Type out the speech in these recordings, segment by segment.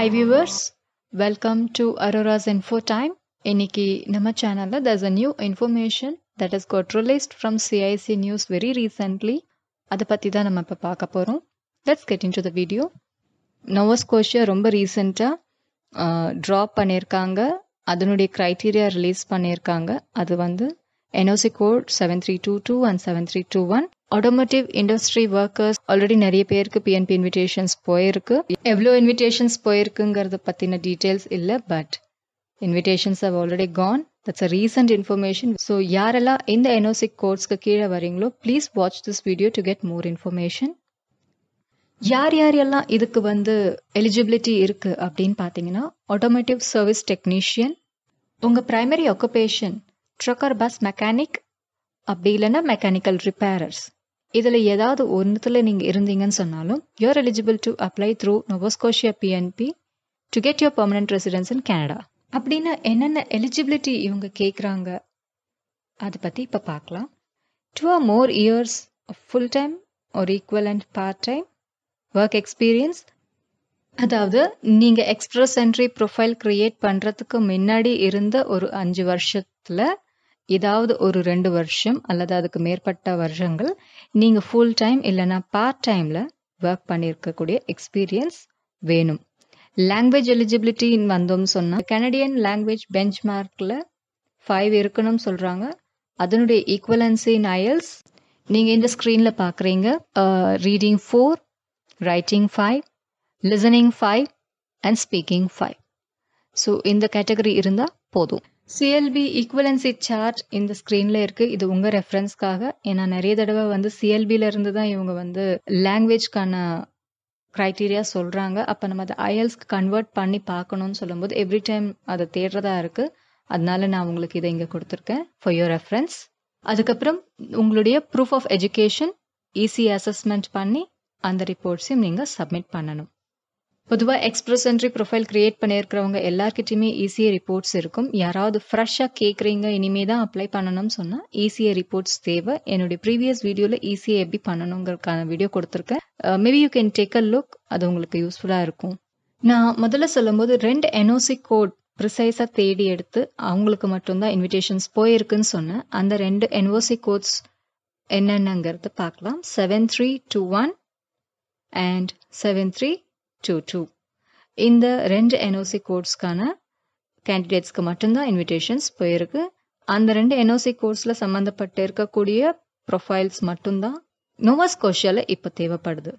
Hi viewers welcome to Aurora's Info Time இன்னைக்கு நம்ம சேனலில் this a new information that is got released from CIC news very recently அதை பற்றி தான் நம்ம இப்போ பார்க்க போகிறோம் let's get into the video கோஷியா ரொம்ப ரீசெண்டாக ட்ராப் பண்ணியிருக்காங்க அதனுடைய க்ரைட்டீரியா ரிலீஸ் பண்ணியிருக்காங்க அது வந்து NOC code seven three two two and seven three two one automotive industry workers already நிறைய பேருக்கு பிஎன்பி இன்விடேஷன்ஸ் போயிருக்கு எவ்வளோ இன்விடேஷன்ஸ் போயிருக்குங்கிறத பற்றின டீட்டெயில்ஸ் இல்லை but invitations have already gone that's a recent information so யாரெல்லாம் இந்த என்ஓசி கோர்ஸ்க்கு கீழே வரீங்களோ please watch this video to get more information யார் யார் எல்லாம் இதுக்கு வந்து எலிஜிபிலிட்டி இருக்குது அப்படின்னு பார்த்தீங்கன்னா ஆட்டோமேட்டிவ் சர்வீஸ் டெக்னீஷியன் உங்கள் primary occupation truck or bus mechanic அப்படி இல்லைன்னா மெக்கானிக்கல் ரிப்பேரர்ஸ் இதில் ஏதாவது ஒன்றுத்தில் நீங்கள் இருந்தீங்கன்னு சொன்னாலும் you're eligible to apply through Nova Scotia PNP to get your permanent residence in Canada அப்படின்னா என்னென்ன எலிஜிபிலிட்டி இவங்க கேட்குறாங்க அதை பற்றி இப்போ பார்க்கலாம் two or more years full time ஒரு equal and part time work experience அதாவது நீங்கள் எக்ஸ்பிரஸ் என்ட்ரி ப்ரொஃபைல் க்ரியேட் பண்ணுறதுக்கு முன்னாடி இருந்த ஒரு அஞ்சு வருஷத்தில் ஏதாவது ஒரு ரெண்டு வருஷம் அல்லது அதுக்கு மேற்பட்ட வருஷங்கள் நீங்கள் ஃபுல் டைம் இல்லைன்னா பார்ட் டைமில் ஒர்க் பண்ணியிருக்கக்கூடிய எக்ஸ்பீரியன்ஸ் வேணும் லாங்குவேஜ் எலிஜிபிலிட்டின்னு வந்தோம்னு சொன்னால் கனடியன் லாங்குவேஜ் பெஞ்ச் மார்க்கில் ஃபைவ் இருக்கணும்னு சொல்கிறாங்க அதனுடைய ஈக்குவலன்சி நயல்ஸ் நீங்கள் இந்த ஸ்க்ரீனில் பார்க்குறீங்க reading four writing five listening five and speaking five so இந்த கேட்டகரி இருந்தால் போதும் சிஎல்பி ஈக்குவலன்சி சார்ட் இந்த ஸ்க்ரீனில் இருக்குது இது உங்கள் ரெஃபரன்ஸ்க்காக ஏன்னா நிறைய தடவை வந்து இருந்து தான் இவங்க வந்து லாங்குவேஜ்க்கான க்ரைட்டீரியா சொல்கிறாங்க அப்போ நம்ம அதை ஐஎல்ஸ்க்கு கன்வெர்ட் பண்ணி பார்க்கணும்னு சொல்லும்போது எவ்ரி டைம் அதை தேடுறதா இருக்குது அதனால நான் உங்களுக்கு இதை இங்கே கொடுத்துருக்கேன் ஃபார் யோர் ரெஃபரன்ஸ் அதுக்கப்புறம் உங்களுடைய proof of education ECA assessment பண்ணி அந்த ரிப்போர்ட்ஸையும் நீங்கள் சப்மிட் பண்ணணும் பொதுவாக எக்ஸ்பிரஸ் என்ட்ரி ப்ரொஃபைல் க்ரியேட் பண்ணியிருக்கிறவங்க எல்லாருக்கிட்டையுமே ஈஸியாக ரிப்போர்ட்ஸ் இருக்கும் யாராவது ஃப்ரெஷ்ஷாக கேட்குறீங்க இனிமே தான் அப்ளை பண்ணணும்னு சொன்னால் ஈஸியாக ரிப்போர்ட்ஸ் தேவை என்னுடைய ப்ரீவியஸ் வீடியோவில் ஈஸியாக எப்படி பண்ணணுங்கிறதுக்கான வீடியோ கொடுத்துருக்கேன் maybe uh, you can take a look அது உங்களுக்கு யூஸ்ஃபுல்லாக இருக்கும் நான் முதல்ல சொல்லும்போது ரெண்டு என்ஓசி கோட் ப்ரிசைஸாக தேடி எடுத்து அவங்களுக்கு மட்டும்தான் இன்விடேஷன்ஸ் போயிருக்குன்னு சொன்னேன் அந்த ரெண்டு என்ஓசி கோட்ஸ் என்னென்னங்கிறது பார்க்கலாம் seven three two one and seven three two two இந்த ரெண்டு என்ஓசி கோட்ஸ்க்கான கேண்டிடேட்ஸ்க்கு மட்டும்தான் இன்விடேஷன்ஸ் போயிருக்கு அந்த ரெண்டு என்ஓசி கோட்ஸ்ல சம்மந்தப்பட்டு இருக்கக்கூடிய ப்ரொஃபைல்ஸ் மட்டும்தான் நோவாஸ் ஸ்கோஷியாவில் இப்போ தேவைப்படுது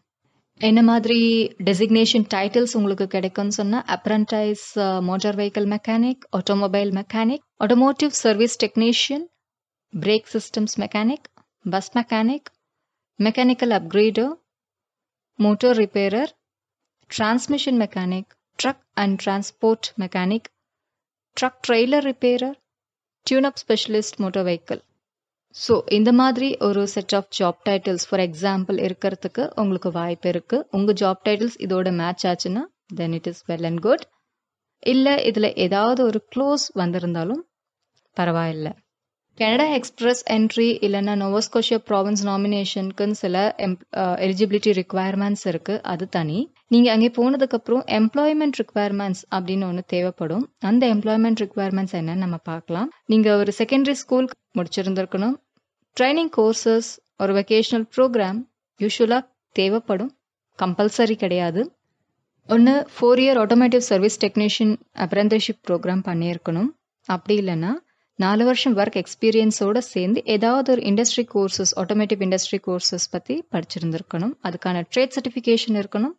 என்ன மாதிரி டெசிக்னேஷன் டைட்டில்ஸ் உங்களுக்கு கிடைக்கும்னு சொன்னால் apprentice motor vehicle mechanic automobile mechanic automotive service technician brake systems mechanic bus mechanic mechanical upgrader motor repairer transmission mechanic truck and transport mechanic truck trailer repairer tune up specialist motor vehicle so இந்த மாதிரி ஒரு set of job titles for example இருக்கிறதுக்கு உங்களுக்கு வாய்ப்பு இருக்குது உங்கள் job titles இதோட match ஆச்சுன்னா then it is well and good இல்லை இதில் ஏதாவது ஒரு க்ளோஸ் வந்திருந்தாலும் பரவாயில்லை Canada Express entry இல்லைன்னா நொவஸ்கோஷியா ப்ராவின்ஸ் நாமினேஷனுக்குன்னு சில எலிஜிபிலிட்டி ரிக்குவயர்மெண்ட்ஸ் இருக்குது அது தனி நீங்கள் அங்கே போனதுக்கப்புறம் எம்ப்ளாய்மெண்ட் ரிக்குவயர்மெண்ட்ஸ் அப்படின்னு ஒன்று தேவைப்படும் அந்த எம்ப்ளாய்மெண்ட் ரிக்குவயர்மெண்ட்ஸ் என்னன்னு நம்ம பார்க்கலாம் நீங்கள் ஒரு செகண்டரி ஸ்கூல் முடிச்சிருந்துருக்கணும் ட்ரைனிங் கோர்சஸ் ஒரு வெக்கேஷனல் ப்ரோக்ராம் யூஸ்வலாக தேவைப்படும் கம்பல்சரி கிடையாது ஒன்று four year automotive service technician apprenticeship program பண்ணியிருக்கணும் அப்படி இல்லைன்னா நாலு வருஷம் ஒர்க் எக்ஸ்பீரியன்ஸோடு சேர்ந்து ஏதாவது ஒரு industry courses automotive industry courses பற்றி படிச்சிருந்துருக்கணும் அதுக்கான ட்ரேட் சர்டிஃபிகேஷன் இருக்கணும்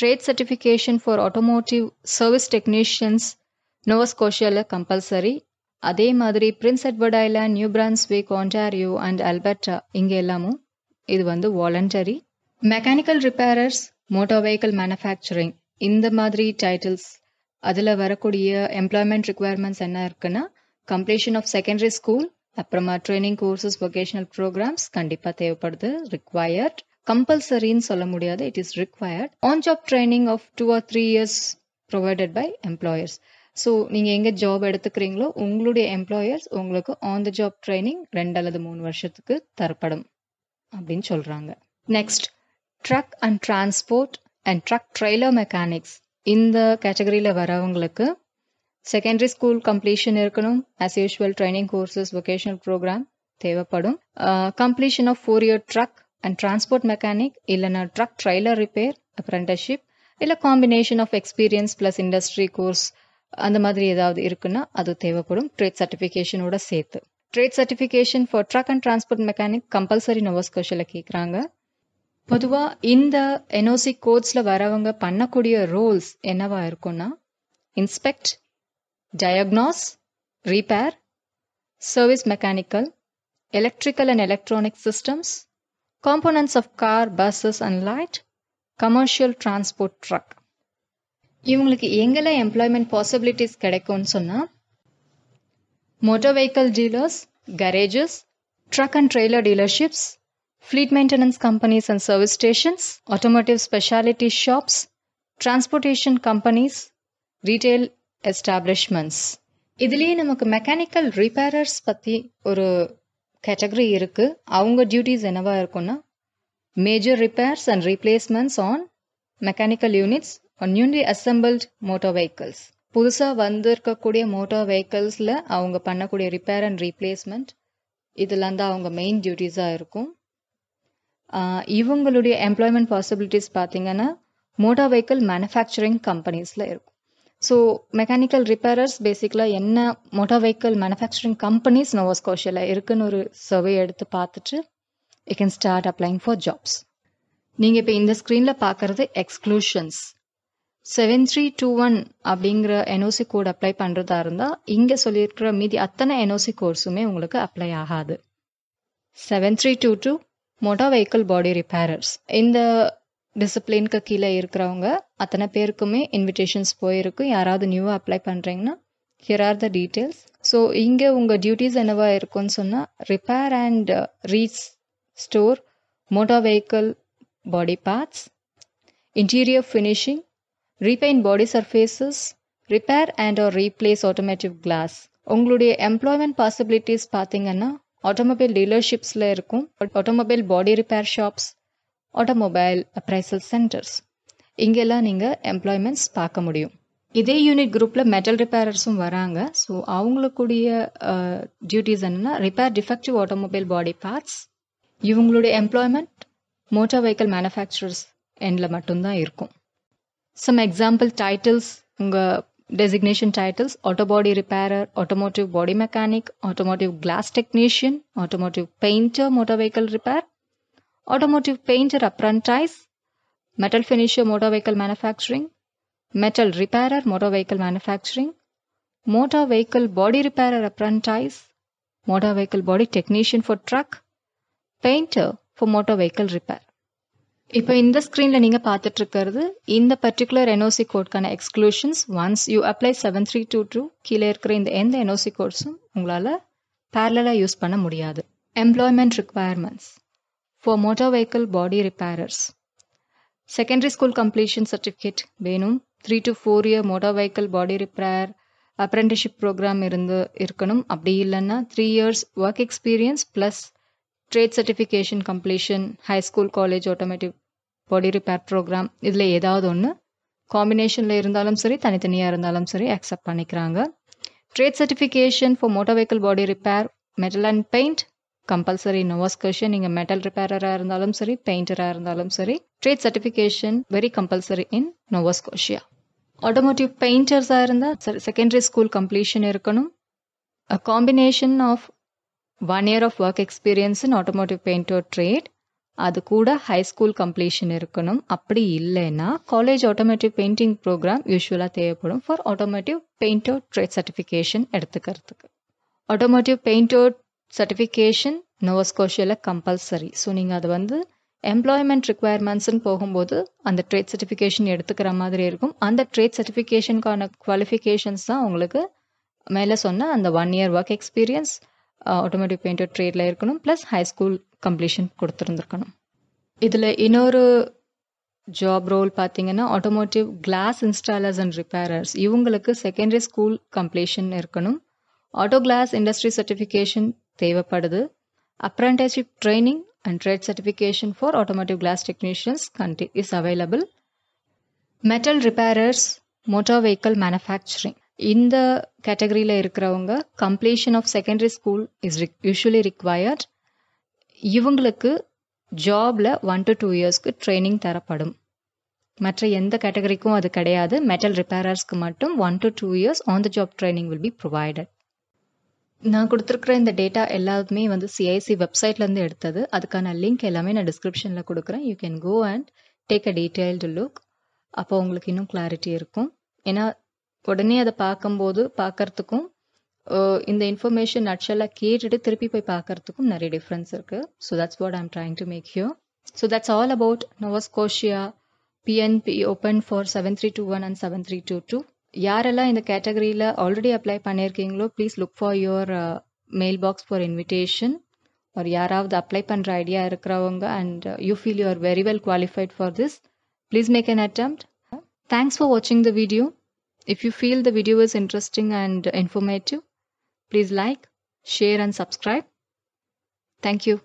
trade certification for automotive service technicians நோவஸ்கோஷியாவில் கம்பல்சரி அதே மாதிரி Prince Edward Island New Brunswick Ontario and Alberta இங்கே எல்லாமும் இது வந்து voluntary mechanical repairers motor vehicle manufacturing இந்த மாதிரி டைட்டில்ஸ் அதில் வரக்கூடிய எம்ப்ளாய்மெண்ட் ரிக்குவயர்மெண்ட்ஸ் என்ன இருக்குன்னா கம்ப்ளீஷன் ஆஃப் செகண்டரி ஸ்கூல் அப்புறமா ட்ரைனிங் கோர்சஸ் வொகேஷனல் ப்ரோக்ராம்ஸ் கண்டிப்பா தேவைப்படுது ரிக்வயர்ட் கம்பல்சரின்னு சொல்ல முடியாது it is required on job training of two or three years provided by employers so நீங்கள் எங்கே ஜாப் எடுத்துக்கிறீங்களோ உங்களுடைய எம்ப்ளாயர்ஸ் உங்களுக்கு ஆன் த ஜாப் ட்ரைனிங் ரெண்டு அல்லது மூணு வருஷத்துக்கு தரப்படும் அப்படின்னு சொல்கிறாங்க next truck and transport and truck trailer mechanics இந்த கேட்டகரியில் வரவங்களுக்கு செகண்டரி ஸ்கூல் கம்ப்ளீஷன் இருக்கணும் as usual training courses vocational program தேவைப்படும் completion of four year truck and transport mechanic இல்லைனா ட்ரக் ட்ரைலர் ரிப்பேர் அப்ரண்டர்ஷிப் இல்லை combination of experience plus industry course அந்த மாதிரி ஏதாவது இருக்குன்னா அது தேவைப்படும் ட்ரேட் சர்டிஃபிகேஷனோட சேர்த்து trade certification for truck and transport mechanic compulsory நோவஸ்கோஷில் கேட்குறாங்க பொதுவாக இந்த என்ஓசி கோட்ஸில் வரவங்க பண்ணக்கூடிய ரோல்ஸ் என்னவா இருக்கும்னா inspect diagnose, repair, service mechanical, electrical and electronic systems, components of car, buses and light, commercial transport truck. இவங்களுக்கு எங்கள employment possibilities கடைக்கும் சொன்ன, motor vehicle dealers, garages, truck and trailer dealerships, fleet maintenance companies and service stations, automotive specialty shops, transportation companies, retail establishments இதுலேயே நமக்கு mechanical repairers பற்றி ஒரு category இருக்குது அவங்க டியூட்டிஸ் என்னவா இருக்கும்னா major repairs and replacements on mechanical units on newly assembled motor vehicles புதுசாக வந்திருக்கக்கூடிய மோட்டார் வெஹிக்கிள்ஸில் அவங்க பண்ணக்கூடிய ரிப்பேர் அண்ட் ரீப்ளேஸ்மெண்ட் இதெல்லாம் தான் அவங்க மெயின் டியூட்டிஸாக இருக்கும் இவங்களுடைய எம்ப்ளாய்மெண்ட் பாசிபிலிட்டிஸ் பார்த்தீங்கன்னா மோட்டார் வெஹிக்கிள் மேனுஃபேக்சரிங் கம்பெனிஸில் இருக்கும் ஸோ மெக்கானிக்கல் ரிப்பேரர்ஸ் பேசிக்கலாக என்ன மோட்டார் வெஹிக்கிள் மேனுஃபேக்சரிங் கம்பெனிஸ் நோவாஸ்கோஷியில் இருக்குன்னு ஒரு சர்வே எடுத்து பார்த்துட்டு you can start applying for jobs நீங்கள் இப்போ இந்த ஸ்க்ரீனில் பார்க்குறது exclusions seven three two one அப்படிங்கிற என்ஓசி கோட் அப்ளை பண்ணுறதா இருந்தால் இங்கே சொல்லியிருக்கிற மீதி அத்தனை என்ஓசி கோர்ஸுமே உங்களுக்கு அப்ளை ஆகாது seven three two two motor vehicle body repairers இந்த டிசிப்ளின்க்கு கீழே இருக்கிறவங்க அத்தனை பேருக்குமே இன்விடேஷன்ஸ் போயிருக்கு யாராவது நியூவாக அப்ளை பண்ணுறீங்கன்னா here are the details so இங்கே உங்கள் டியூட்டிஸ் என்னவா இருக்கும்னு சொன்னால் repair and restore motor vehicle body parts interior finishing repaint body surfaces repair and or replace automotive glass உங்களுடைய எம்ப்ளாய்மெண்ட் பாசிபிலிட்டிஸ் பார்த்தீங்கன்னா ஆட்டோமொபைல் டீலர்ஷிப்ஸில் இருக்கும் automobile body repair shops automobile appraisal centres இங்கெல்லாம் நீங்கள் எம்ப்ளாய்மெண்ட்ஸ் பார்க்க முடியும் இதே யூனிட் குரூப்பில் மெட்டல் ரிப்பேரர்ஸும் வராங்க ஸோ அவங்களுக்குடிய டியூட்டிஸ் என்னென்னா repair defective automobile body parts இவங்களுடைய எம்ப்ளாய்மெண்ட் மோட்டார் வெஹிக்கிள் மேனுஃபேக்சரர்ஸ் எண்டில் மட்டும்தான் இருக்கும் சம் எக்ஸாம்பிள் டைட்டில்ஸ் உங்கள் designation titles auto body repairer automotive body mechanic automotive glass technician automotive painter motor vehicle repair automotive painter apprentice, metal finisher motor vehicle manufacturing, metal repairer motor vehicle manufacturing, motor vehicle body repairer apprentice, motor vehicle body technician for truck, painter for motor vehicle repair. இப்போ இந்த ஸ்க்ரீனில் நீங்கள் பார்த்துட்டு இருக்கிறது இந்த particular NOC கோட்கான exclusions once you apply seven three two two கீழே இருக்கிற இந்த எந்த என்ஓசி கோட்ஸும் உங்களால் பேரலாக யூஸ் பண்ண முடியாது employment requirements for motor vehicle body repairers secondary school completion certificate வேணும் three to four year motor vehicle body repair apprenticeship program இருந்து இருக்கணும் அப்படி இல்லைன்னா three years work experience plus trade certification completion high school college automatic body repair program இதில் ஏதாவது ஒன்று காம்பினேஷனில் இருந்தாலும் சரி தனித்தனியாக இருந்தாலும் சரி அக்செப்ட் பண்ணிக்கிறாங்க trade certification for motor vehicle body repair metal and paint compulsory நோவஸ்கர்ஷன் நீங்கள் மெட்டல் ரிப்பேரராக இருந்தாலும் சரி பெயிண்டராக இருந்தாலும் சரி trade certification very compulsory in Nova Scotia automotive பெயிண்டர்ஸாக இருந்தால் செகண்டரி ஸ்கூல் கம்ப்ளீஷன் இருக்கணும் a combination of one year of work experience in automotive painter trade அது கூட ஹை ஸ்கூல் கம்ப்ளீஷன் இருக்கணும் அப்படி இல்லைன்னா காலேஜ் ஆட்டோமேட்டிவ் பெயிண்டிங் ப்ரோக்ராம் யூஸ்வலாக தேவைப்படும் for automotive painter trade certification எடுத்துக்கிறதுக்கு ஆட்டோமோட்டிவ் பெயிண்டர் சர்டிஃபிகேஷன் நோவா ஸ்கோஷியாவில் கம்பல்சரி ஸோ நீங்கள் அது வந்து எம்ப்ளாய்மெண்ட் ரிக்குவயர்மெண்ட்ஸ்னு போகும்போது அந்த ட்ரேட் சர்டிஃபிகேஷன் எடுத்துக்கிற மாதிரி இருக்கும் அந்த ட்ரேட் சர்டிஃபிகேஷனுக்கான குவாலிஃபிகேஷன்ஸ் தான் உங்களுக்கு மேலே சொன்ன அந்த one year work experience automatic painter ட்ரேடில் இருக்கணும் ப்ளஸ் ஹை ஸ்கூல் கம்ப்ளீஷன் கொடுத்துருந்துருக்கணும் இதில் இன்னொரு ஜாப் ரோல் பார்த்தீங்கன்னா automotive glass installers and repairers இவங்களுக்கு செகண்டரி ஸ்கூல் கம்ப்ளீஷன் இருக்கணும் ஆட்டோ கிளாஸ் இண்டஸ்ட்ரி சர்டிஃபிகேஷன் தேவைப்படுது training and trade certification for automotive glass technicians கண்டி is available metal repairers motor vehicle manufacturing இந்த கேட்டகரியில் இருக்கிறவங்க completion of secondary school is usually required இவங்களுக்கு ஜாபில் one to two இயர்ஸ்க்கு training தரப்படும் மற்ற எந்த கேட்டகரிக்கும் அது கிடையாது மெட்டல் ரிப்பேரர்ஸ்க்கு மட்டும் one to two years on the job training will be provided நான் கொடுத்துருக்குற இந்த டேட்டா எல்லாருமே வந்து சிஐசி வெப்சைட்லேருந்து எடுத்தது அதுக்கான லிங்க் எல்லாமே நான் டிஸ்கிரிப்ஷனில் கொடுக்குறேன் you can go and take a detailed look அப்போ உங்களுக்கு இன்னும் கிளாரிட்டி இருக்கும் ஏன்னா உடனே அதை பார்க்கும்போது பார்க்கறதுக்கும் இந்த இன்ஃபர்மேஷன் நட்சலாக கேட்டுட்டு திருப்பி போய் பார்க்கறதுக்கும் நிறைய டிஃப்ரென்ஸ் இருக்குது so that's what I'm trying to make you so that's all about Nova PNP open for seven three two one and seven three two two யாரெல்லாம் இந்த கேட்டகரியில் ஆல்ரெடி அப்ளை பண்ணியிருக்கீங்களோ please look for your mail box for invitation ஒரு யாராவது apply பண்ணுற idea இருக்கிறவங்க and you feel you are very well qualified for this please make an attempt thanks for வாட்சிங் the video if you feel the video is interesting and informative please like share and subscribe thank you